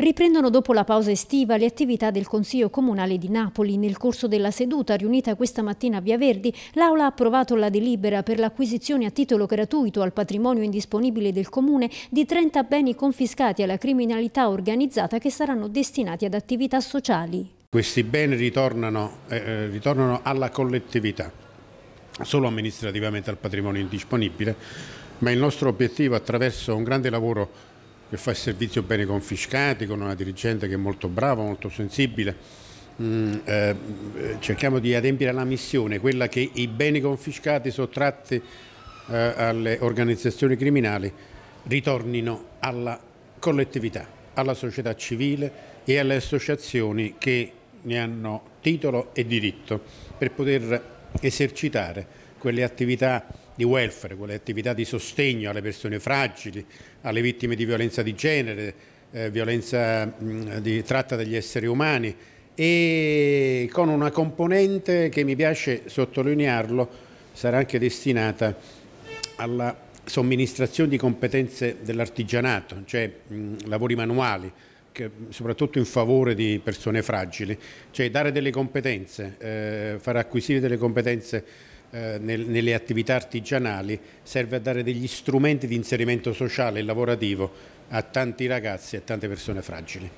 Riprendono dopo la pausa estiva le attività del Consiglio Comunale di Napoli. Nel corso della seduta riunita questa mattina a Via Verdi, l'Aula ha approvato la delibera per l'acquisizione a titolo gratuito al patrimonio indisponibile del Comune di 30 beni confiscati alla criminalità organizzata che saranno destinati ad attività sociali. Questi beni ritornano, eh, eh, ritornano alla collettività, solo amministrativamente al patrimonio indisponibile, ma il nostro obiettivo attraverso un grande lavoro che fa il servizio bene confiscati, con una dirigente che è molto brava, molto sensibile. Mm, eh, eh, cerchiamo di adempiere alla missione, quella che i beni confiscati sottratti eh, alle organizzazioni criminali ritornino alla collettività, alla società civile e alle associazioni che ne hanno titolo e diritto per poter esercitare quelle attività di welfare, quelle attività di sostegno alle persone fragili, alle vittime di violenza di genere, eh, violenza mh, di tratta degli esseri umani e con una componente che mi piace sottolinearlo sarà anche destinata alla somministrazione di competenze dell'artigianato, cioè mh, lavori manuali, che, soprattutto in favore di persone fragili, cioè dare delle competenze, eh, far acquisire delle competenze eh, nelle attività artigianali serve a dare degli strumenti di inserimento sociale e lavorativo a tanti ragazzi e a tante persone fragili.